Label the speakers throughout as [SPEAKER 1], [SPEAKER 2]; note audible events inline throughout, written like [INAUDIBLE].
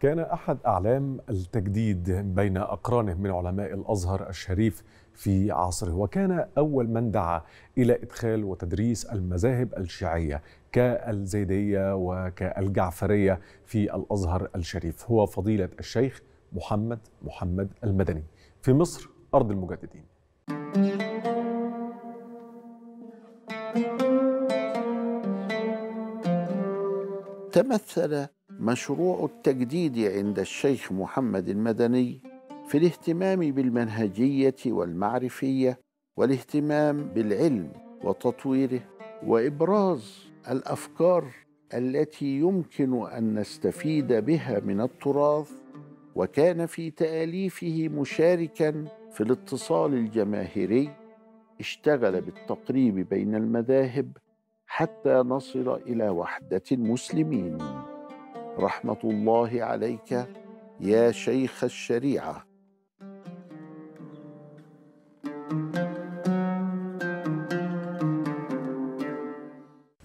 [SPEAKER 1] كان أحد أعلام التجديد بين أقرانه من علماء الأزهر الشريف في عصره وكان أول من دعا إلى إدخال وتدريس المذاهب الشيعية كالزيدية وكالجعفرية في الأزهر الشريف هو فضيلة الشيخ محمد محمد المدني في مصر أرض المجددين
[SPEAKER 2] تمثل مشروع التجديد عند الشيخ محمد المدني في الاهتمام بالمنهجيه والمعرفيه والاهتمام بالعلم وتطويره وابراز الافكار التي يمكن ان نستفيد بها من التراث وكان في تاليفه مشاركا في الاتصال الجماهيري اشتغل بالتقريب بين المذاهب حتى نصل الى وحده المسلمين رحمه الله عليك يا شيخ الشريعه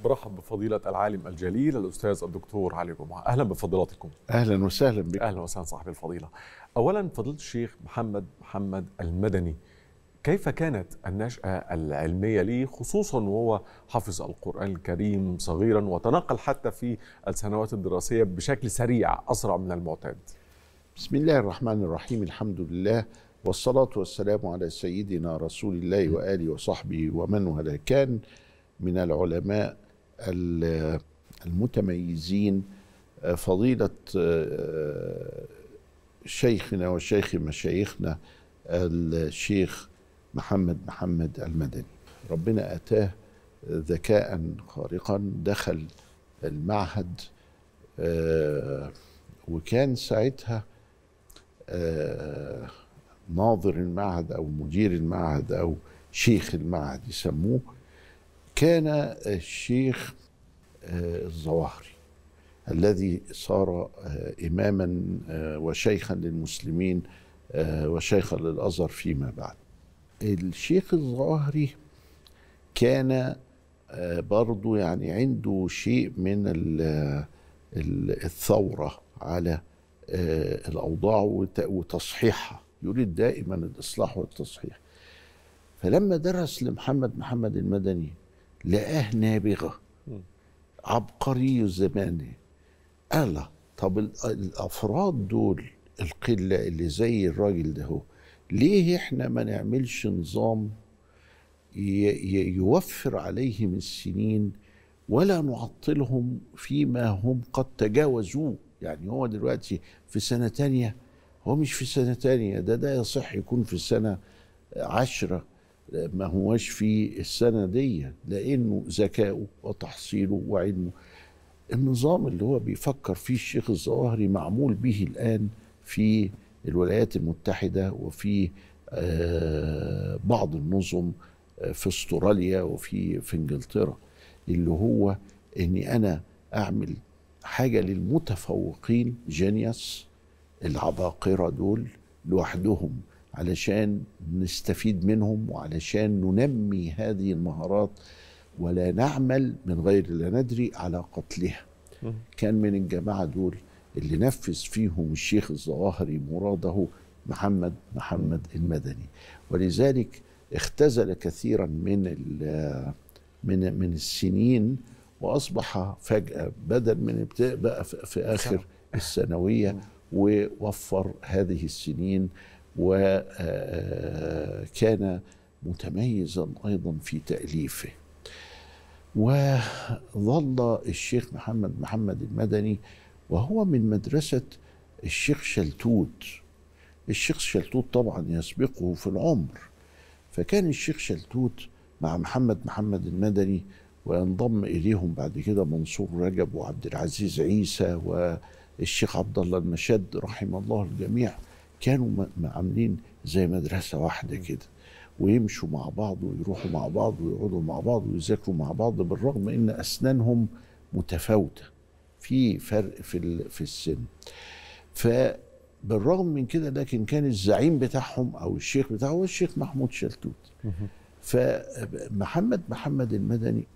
[SPEAKER 1] برحب بفضيلة العالم الجليل الأستاذ الدكتور علي جمعة أهلا بفضيلتكم أهلا وسهلا بك أهلا وسهلا صاحب الفضيلة أولا فضيلة الشيخ محمد محمد المدني كيف كانت النشأة العلمية لي خصوصا وهو حفظ القرآن الكريم صغيرا وتنقل حتى في السنوات الدراسية بشكل
[SPEAKER 2] سريع أسرع من المعتاد بسم الله الرحمن الرحيم الحمد لله والصلاة والسلام على سيدنا رسول الله وآله وصحبه ومن ولا كان من العلماء المتميزين فضيلة آه، شيخنا وشيخ مشايخنا الشيخ محمد محمد المدني ربنا اتاه ذكاء خارقا دخل المعهد آه، وكان ساعتها آه، ناظر المعهد او مدير المعهد او شيخ المعهد يسموه كان الشيخ آه، الظواهري الذي صار اماما وشيخا للمسلمين وشيخا للازهر فيما بعد الشيخ الظاهري كان آه، برضو يعني عنده شيء من الثورة على آه، الأوضاع وتصحيحها يريد دائما الإصلاح والتصحيح فلما درس لمحمد محمد المدني لقاه نابغة عبقري الزمان قال طب الأفراد دول القلة اللي زي الراجل ده هو ليه احنا ما نعملش نظام يوفر عليهم السنين ولا نعطلهم فيما هم قد تجاوزوه يعني هو دلوقتي في سنة تانية هو مش في سنة تانية ده ده يصح يكون في سنة عشرة ما هواش في السنة دي لأنه ذكاؤه وتحصيله وعلمه النظام اللي هو بيفكر فيه الشيخ الظواهري معمول به الآن في الولايات المتحدة وفي آه، بعض النظم آه، في استراليا وفي في انجلترا اللي هو اني انا اعمل حاجه للمتفوقين جينيوس العباقره دول لوحدهم علشان نستفيد منهم وعلشان ننمي هذه المهارات ولا نعمل من غير لا ندري على قتلها كان من الجماعه دول اللي نفذ فيهم الشيخ الظواهري مراده محمد محمد المدني ولذلك اختزل كثيرا من من من السنين واصبح فجاه بدل من بقى في اخر الثانويه ووفر هذه السنين وكان آه، آه، متميزا ايضا في تاليفه وظل الشيخ محمد محمد المدني وهو من مدرسة الشيخ شلتوت الشيخ شلتوت طبعا يسبقه في العمر فكان الشيخ شلتوت مع محمد محمد المدني وينضم اليهم بعد كده منصور رجب وعبد العزيز عيسى والشيخ عبد الله المشد رحم الله الجميع كانوا عاملين زي مدرسه واحده كده ويمشوا مع بعض ويروحوا مع بعض ويقعدوا مع بعض ويذاكروا مع بعض بالرغم ان اسنانهم متفاوته في فرق في في السن فبالرغم من كده لكن كان الزعيم بتاعهم او الشيخ بتاعهم هو الشيخ محمود شلتوت فمحمد محمد المدني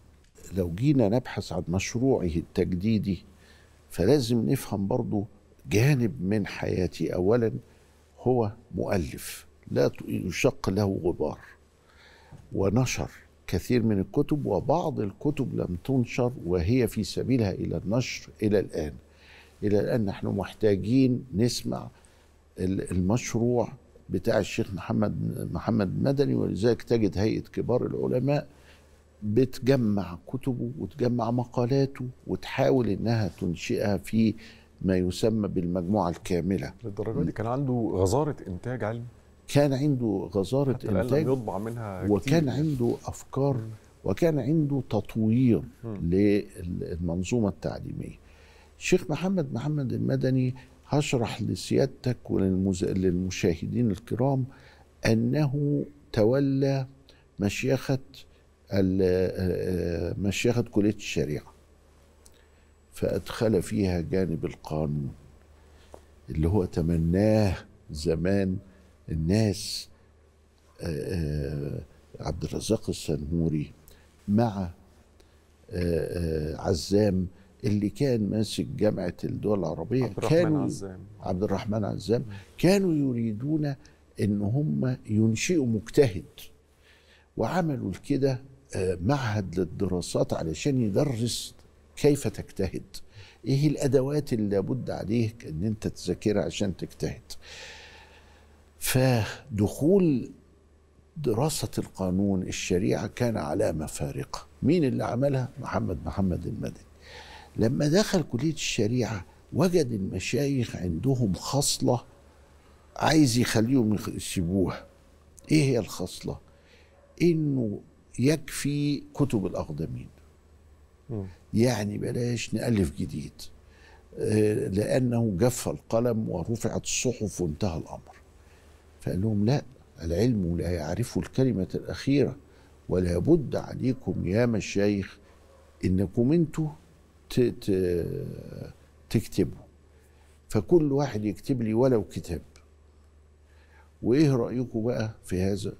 [SPEAKER 2] لو جينا نبحث عن مشروعه التجديدي فلازم نفهم برضو جانب من حياتي اولا هو مؤلف لا يشق له غبار ونشر كثير من الكتب وبعض الكتب لم تنشر وهي في سبيلها الى النشر الى الان الى الان نحن محتاجين نسمع المشروع بتاع الشيخ محمد محمد مدني ولذلك تجد هيئه كبار العلماء بتجمع كتبه وتجمع مقالاته وتحاول انها تنشئها في ما يسمى بالمجموعه الكامله
[SPEAKER 1] للدرجه دي كان
[SPEAKER 2] عنده غزاره انتاج علمي كان عنده غزاره انتاج يطبع منها وكان كتير. عنده افكار وكان عنده تطوير للمنظومه التعليميه شيخ محمد محمد المدني هشرح لسيادتك وللمشاهدين الكرام انه تولى مشيخه آه، مشيخه كليه الشريعه فادخل فيها جانب القانون اللي هو تمناه زمان الناس آه، آه، عبد الرزاق السنهوري مع آه، عزام اللي كان ماسك جامعة الدول العربية عبد الرحمن كانوا عزام عبد الرحمن عزام كانوا يريدون ان هم ينشئوا مجتهد وعملوا كده معهد للدراسات علشان يدرس كيف تجتهد ايه الادوات اللي لابد عليك ان انت تذاكرها عشان تجتهد فدخول دراسة القانون الشريعة كان علامة فارقة مين اللي عملها؟ محمد محمد المدني لما دخل كلية الشريعة وجد المشايخ عندهم خصلة عايز يخليهم يسيبوها ايه هي الخصلة؟ انه يكفي كتب الأقدمين يعني بلاش نألف جديد آه، لأنه جف القلم ورفعت الصحف وانتهى الأمر فقال لهم لا العلم لا يعرف الكلمة الأخيرة ولا بد عليكم يا مشايخ إنكم أنتوا تكتبوا فكل واحد يكتب لي ولو كتاب وإيه رأيكم بقى في هذا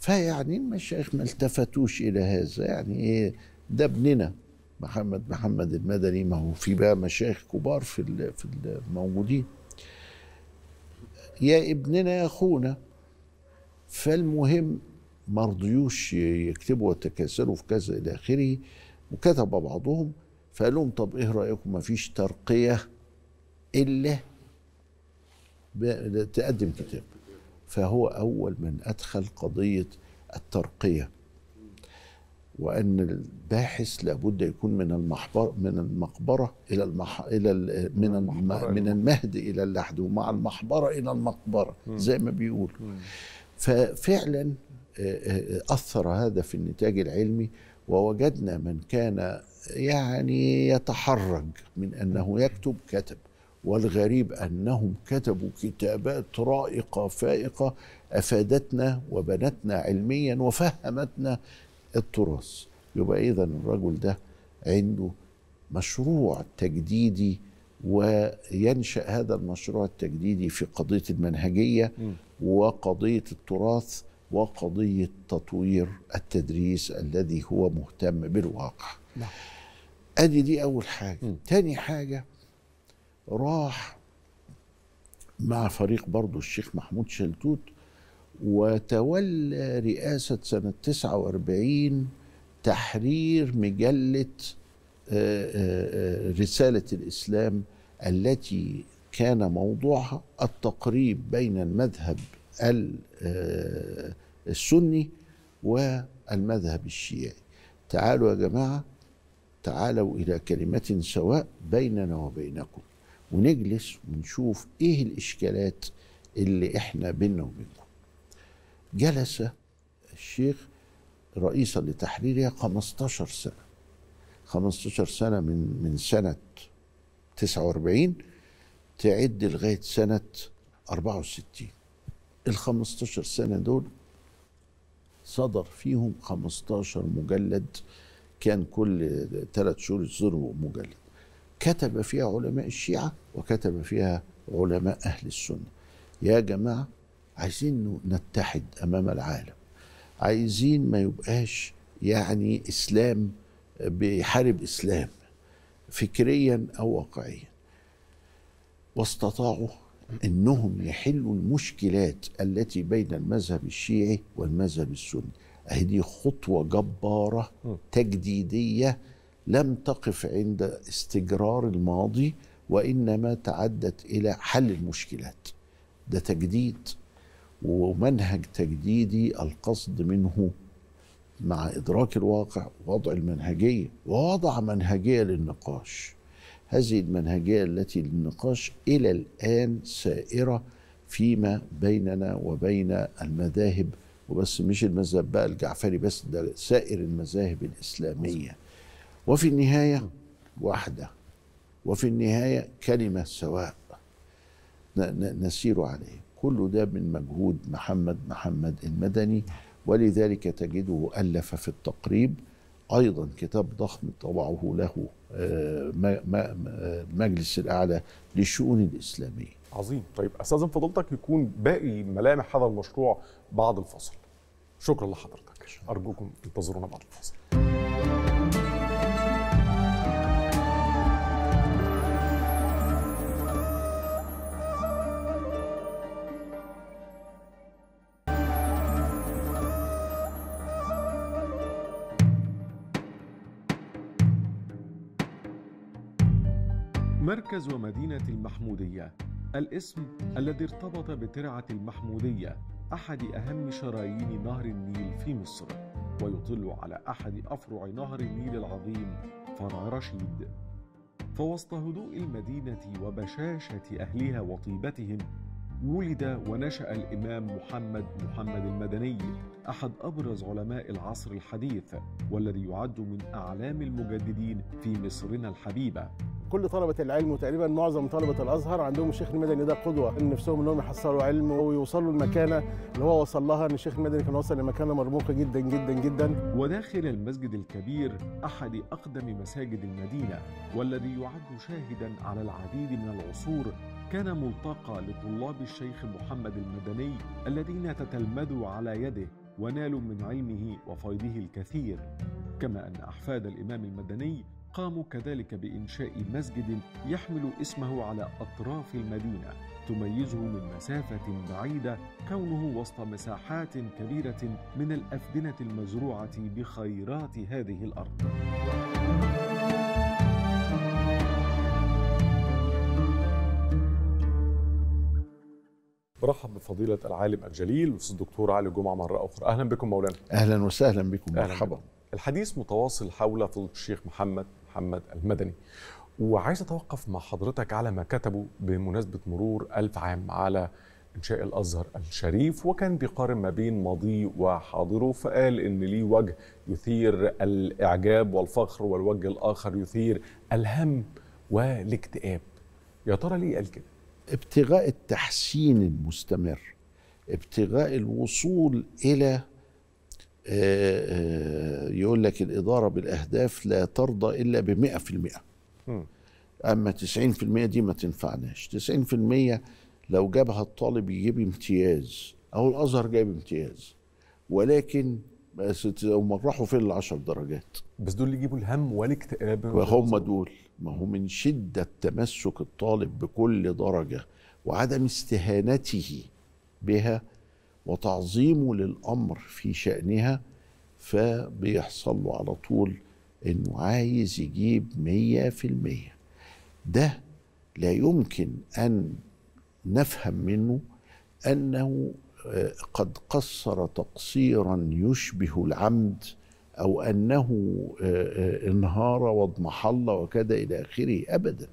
[SPEAKER 2] فيعني المشايخ ما التفتوش إلى هذا يعني إيه ده ابننا محمد محمد المدني ما هو في بقى مشايخ كبار في في الموجودين يا ابننا يا اخونا فالمهم ما رضيوش يكتبوا وتكاسلوا في كذا الى اخره وكتب بعضهم فقال لهم طب ايه رايكم ما فيش ترقيه الا تقدم كتاب فهو اول من ادخل قضيه الترقيه وان الباحث لابد يكون من المحبر من المقبره الى المح الى ال من الم... من المهد الى اللحد ومع المحبره الى المقبره زي ما بيقول ففعلا اثر هذا في النتاج العلمي ووجدنا من كان يعني يتحرج من انه يكتب كتب والغريب انهم كتبوا كتابات رائقه فائقه افادتنا وبنتنا علميا وفهمتنا التراث يبقى إذا الرجل ده عنده مشروع تجديدي وينشأ هذا المشروع التجديدي في قضية المنهجية وقضية التراث وقضية تطوير التدريس الذي هو مهتم بالواقع نعم. أدي دي أول حاجة م. تاني حاجة راح مع فريق برضو الشيخ محمود شلتوت وتولى رئاسة سنة 49 تحرير مجلة آه، آه، آه، رسالة الإسلام التي كان موضوعها التقريب بين المذهب السني والمذهب الشيعي تعالوا يا جماعة تعالوا إلى كلمة سواء بيننا وبينكم ونجلس ونشوف إيه الإشكالات اللي إحنا بينا وبينكم جلس الشيخ رئيسا لتحريرها 15 سنة 15 سنة من من سنة 49 تعد لغاية سنة 64 ال 15 سنة دول صدر فيهم 15 مجلد كان كل ثلاث شهور يصدروا مجلد كتب فيها علماء الشيعة وكتب فيها علماء أهل السنة يا جماعة عايزين نتحد امام العالم عايزين ما يبقاش يعني اسلام بيحارب اسلام فكريا او واقعيا واستطاعوا انهم يحلوا المشكلات التي بين المذهب الشيعي والمذهب السني اهي دي خطوه جباره تجديديه لم تقف عند استجرار الماضي وانما تعدت الى حل المشكلات ده تجديد ومنهج تجديدي القصد منه مع إدراك الواقع وضع المنهجية ووضع منهجية للنقاش هذه المنهجية التي للنقاش إلى الآن سائرة فيما بيننا وبين المذاهب وبس مش المذهب بقى الجعفري بس ده سائر المذاهب الإسلامية وفي النهاية واحدة وفي النهاية كلمة سواء نسير عليه كل ده من مجهود محمد محمد المدني ولذلك تجده ألف في التقريب أيضا كتاب ضخم طبعه له آه، مجلس الأعلى للشؤون الإسلامية عظيم طيب أستاذن فضلتك يكون باقي
[SPEAKER 1] ملامح هذا المشروع بعد الفصل شكرا لحضرتك أرجوكم انتظرونا بعد الفصل مركز ومدينة المحمودية الاسم الذي ارتبط بترعة المحمودية أحد أهم شرايين نهر النيل في مصر ويطل على أحد أفرع نهر النيل العظيم فرع رشيد فوسط هدوء المدينة وبشاشة أهلها وطيبتهم ولد ونشأ الإمام محمد محمد المدني أحد أبرز علماء العصر الحديث والذي يعد من أعلام المجددين في مصرنا الحبيبة
[SPEAKER 2] كل طلبة العلم وتقريبا معظم طلبة الأزهر عندهم الشيخ المدني ده قدوة إن نفسهم إنهم يحصلوا علم ويوصلوا المكانة اللي هو وصل لها إن الشيخ المدني كان وصل لمكانة مرموقة جدا جدا جدا
[SPEAKER 1] وداخل المسجد الكبير أحد أقدم مساجد المدينة والذي يعد شاهدا على العديد من العصور كان ملتقى لطلاب الشيخ محمد المدني الذين تتلمذوا على يده ونالوا من علمه وفيضه الكثير كما أن أحفاد الإمام المدني قاموا كذلك بإنشاء مسجد يحمل اسمه على أطراف المدينة تميزه من مسافة بعيدة كونه وسط مساحات كبيرة من الأفدنة المزروعة بخيرات هذه الأرض. برحب بفضيلة العالم الجليل الأستاذ الدكتور علي جمعة مرة أخرى أهلا بكم مولانا
[SPEAKER 2] أهلا وسهلا بكم مرحبا
[SPEAKER 1] الحديث متواصل حول فضل الشيخ محمد محمد المدني وعايز أتوقف مع حضرتك على ما كتبه بمناسبة مرور ألف عام على إنشاء الأزهر الشريف وكان بيقارن ما بين ماضيه وحاضره فقال إن ليه وجه يثير الإعجاب والفخر والوجه الآخر يثير الهم والاكتئاب يا ترى ليه
[SPEAKER 2] قال كده؟ ابتغاء التحسين المستمر ابتغاء الوصول إلى آه، آه، يقول لك الإدارة بالأهداف لا ترضى إلا بمئة في المئة أما تسعين في المئة دي ما تنفعناش تسعين في المئة لو جابها الطالب يجيب امتياز أو الأزهر جاب امتياز ولكن بس هم راحوا فين العشر درجات
[SPEAKER 1] بس دول اللي يجيبوا الهم والاكتئاب وهم
[SPEAKER 2] دول ما هو من شدة تمسك الطالب بكل درجة وعدم استهانته بها وتعظيمه للامر في شانها فبيحصل له على طول انه عايز يجيب مية في المية ده لا يمكن ان نفهم منه انه آه، قد قصر تقصيرا يشبه العمد او انه آه، آه، انهار واضمحل وكذا الى اخره ابدا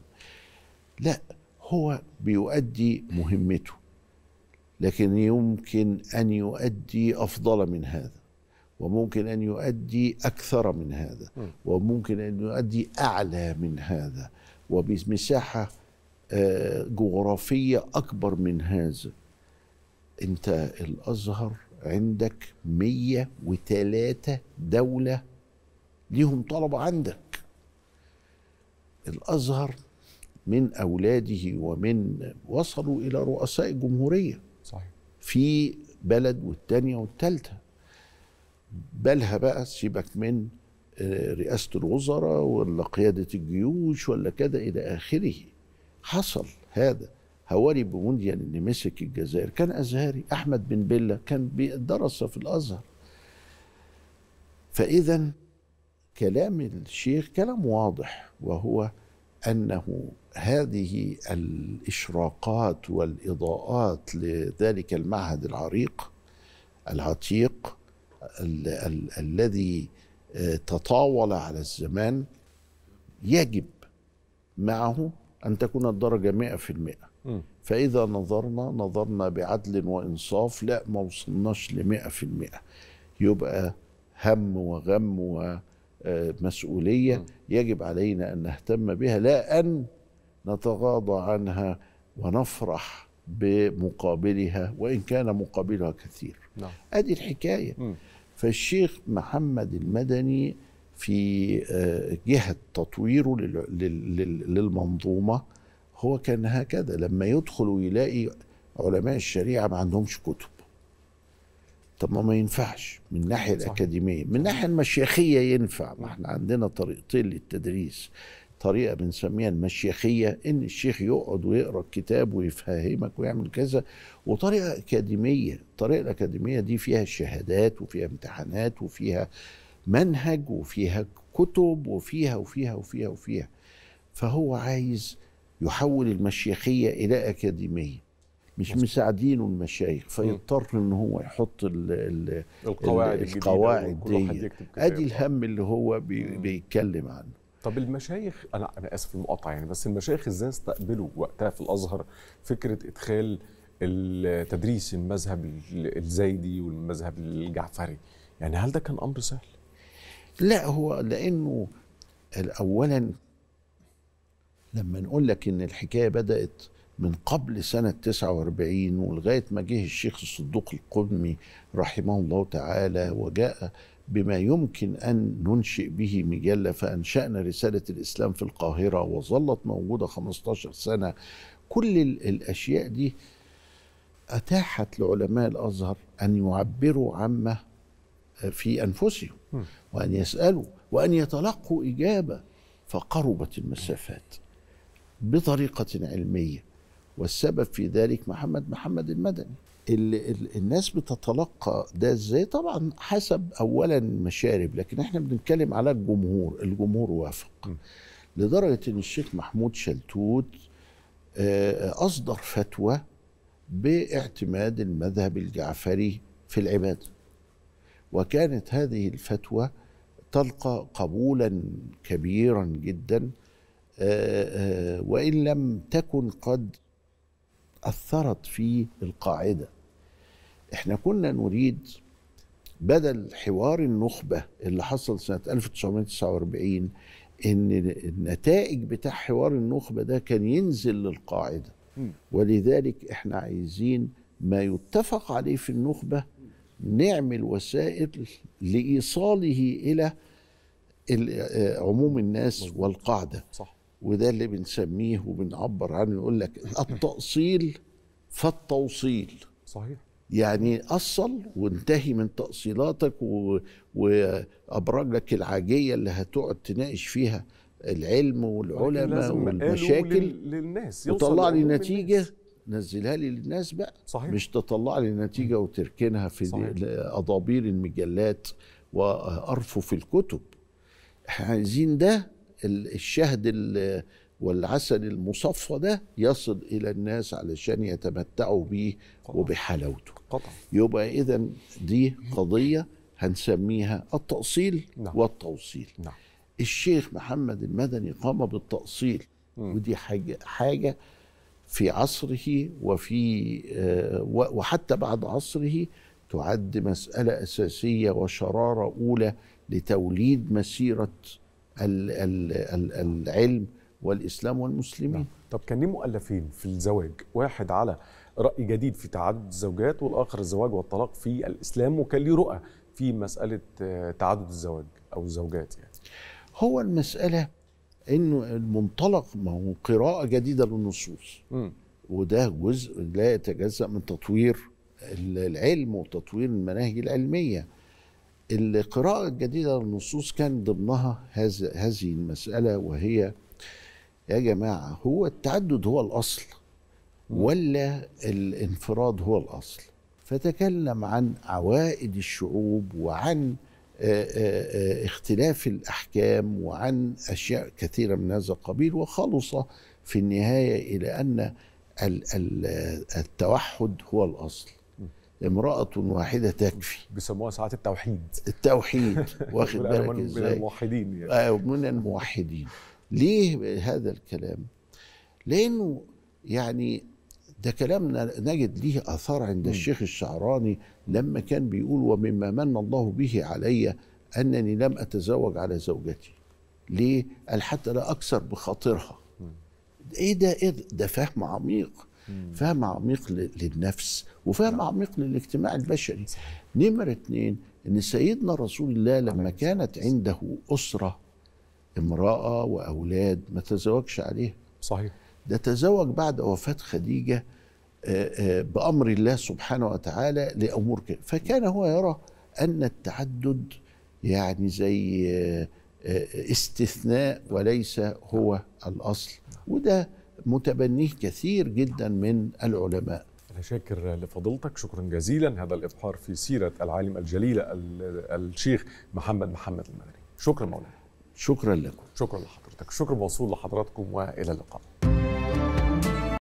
[SPEAKER 2] لا هو بيؤدي مهمته لكن يمكن ان يؤدي افضل من هذا وممكن ان يؤدي اكثر من هذا وممكن ان يؤدي اعلى من هذا وبمساحه آه، جغرافيه اكبر من هذا انت الازهر عندك 103 دوله ليهم طلبه عندك الازهر من اولاده ومن وصلوا الى رؤساء الجمهوريه صحيح في بلد والتانية والتالتة بالها بقى سيبك من آه، رئاسة الوزراء ولا قيادة الجيوش ولا كده إلى آخره حصل هذا هواري بومونديان اللي مسك الجزائر كان أزهري أحمد بن بلة كان درس في الأزهر فإذا كلام الشيخ كلام واضح وهو انه هذه الاشراقات والاضاءات لذلك المعهد العريق العتيق ال- ال- الذي آه، تطاول على الزمان يجب معه أن تكون الدرجة مئة في المئة فإذا نظرنا نظرنا بعدل وإنصاف لا ما وصلناش لمئة في المئة يبقى هم وغم و مسؤولية يجب علينا أن نهتم بها لا أن نتغاضى عنها ونفرح بمقابلها وإن كان مقابلها كثير نعم. أدي الحكاية فالشيخ محمد المدني في آه، جهة تطويره للمنظومة هو كان هكذا لما يدخل ويلاقي علماء الشريعة ما عندهمش كتب طب ما ما ينفعش من الناحيه الاكاديميه من الناحيه المشيخيه ينفع ما احنا عندنا طريقتين للتدريس طريقه بنسميها المشيخيه ان الشيخ يقعد ويقرا الكتاب ويفهمك ويعمل كذا وطريقه اكاديميه الطريقه الاكاديميه دي فيها شهادات وفيها امتحانات وفيها منهج وفيها كتب وفيها وفيها وفيها وفيها, وفيها. فهو عايز يحول المشيخيه الى اكاديميه مش مساعدينه المشايخ فيضطر ان هو يحط الـ الـ القواعد القواعد دي ادي الهم اللي هو بي بيتكلم
[SPEAKER 1] عنه طب المشايخ انا انا اسف المقاطعه يعني بس المشايخ ازاي استقبلوا وقتها في الازهر فكره ادخال التدريس المذهب الزيدي والمذهب الجعفري يعني هل ده كان امر سهل
[SPEAKER 2] لا هو لانه اولا لما نقول لك ان الحكايه بدات من قبل سنة 49 ولغاية ما جه الشيخ الصدوق القدمي رحمه الله تعالى وجاء بما يمكن أن ننشئ به مجلة فأنشأنا رسالة الإسلام في القاهرة وظلت موجودة 15 سنة كل الأشياء دي أتاحت لعلماء الأزهر أن يعبروا عما في أنفسهم وأن يسألوا وأن يتلقوا إجابة فقربت المسافات بطريقة علمية والسبب في ذلك محمد محمد المدني اللي الناس بتتلقى ده ازاي طبعا حسب اولا مشارب لكن احنا بنتكلم على الجمهور الجمهور وافق لدرجه ان الشيخ محمود شلتوت آه، اصدر فتوى باعتماد المذهب الجعفري في العباده وكانت هذه الفتوى تلقى قبولا كبيرا جدا آه، آه، وان لم تكن قد أثرت في القاعدة احنا كنا نريد بدل حوار النخبة اللي حصل سنة 1949 ان النتائج بتاع حوار النخبة ده كان ينزل للقاعدة ولذلك احنا عايزين ما يتفق عليه في النخبة نعمل وسائل لإيصاله إلى آه، عموم الناس والقاعدة صح. وده اللي بنسميه وبنعبر عنه يقول لك التأصيل فالتوصيل صحيح يعني أصل وانتهي من تأصيلاتك و... العاجية اللي هتقعد تناقش فيها العلم والعلماء والمشاكل لل...
[SPEAKER 1] للناس وطلع لي نتيجة
[SPEAKER 2] نزلها لي للناس بقى صحيح. مش تطلع لي نتيجة وتركنها في أضابير المجلات وأرفف الكتب احنا عايزين ده الشهد والعسل المصفى ده يصل الى الناس علشان يتمتعوا بيه وبحلاوته يبقى اذا دي قضيه هنسميها التاصيل نعم. والتوصيل نعم. الشيخ محمد المدني قام بالتاصيل م. ودي حاجه حاجه في عصره وفي آه، وحتى بعد عصره تعد مساله اساسيه وشراره اولى لتوليد مسيره العلم والاسلام والمسلمين نعم. طب كان ليه مؤلفين في
[SPEAKER 1] الزواج واحد على راي جديد في تعدد الزوجات والاخر الزواج والطلاق في الاسلام وكان ليه رؤى في مساله آه، تعدد الزواج او الزوجات يعني
[SPEAKER 2] هو المساله انه المنطلق ما هو قراءه جديده للنصوص م. وده جزء لا يتجزا من تطوير العلم وتطوير المناهج العلميه القراءة الجديدة للنصوص كان ضمنها هذا هذه المسألة وهي يا جماعة هو التعدد هو الأصل ولا الانفراد هو الأصل فتكلم عن عوائد الشعوب وعن اختلاف الأحكام وعن أشياء كثيرة من هذا القبيل وخلص في النهاية إلى أن التوحد هو الأصل امرأة واحدة تكفي بيسموها ساعات التوحيد التوحيد [LAUGHS] واخد بالك من ازاي من الموحدين يعني. آه من الموحدين ليه هذا الكلام لأنه يعني ده كلام نجد ليه اثار عند م. الشيخ الشعراني لما كان بيقول ومما من الله به علي انني لم اتزوج على زوجتي ليه قال حتى لا اكثر بخاطرها م. ايه ده ايه ده, ده فهم عميق فهم عميق للنفس وفهم نعم. عميق للاجتماع البشري نمرة اتنين ان سيدنا رسول الله لما كانت عنده أسرة امرأة وأولاد ما تزوجش عليها صحيح ده تزوج بعد وفاة خديجة آه، آه، بأمر الله سبحانه وتعالى لأمور كده فكان هو يرى أن التعدد يعني زي آه، استثناء وليس هو نعم. الأصل وده متبنيه كثير جدا من العلماء أنا شاكر لفضيلتك شكرا جزيلا هذا الإبحار في سيرة
[SPEAKER 1] العالم الجليلة الشيخ محمد محمد المدني شكرا مولانا شكرا لكم شكرا لحضرتك شكرا موصول لحضراتكم وإلى اللقاء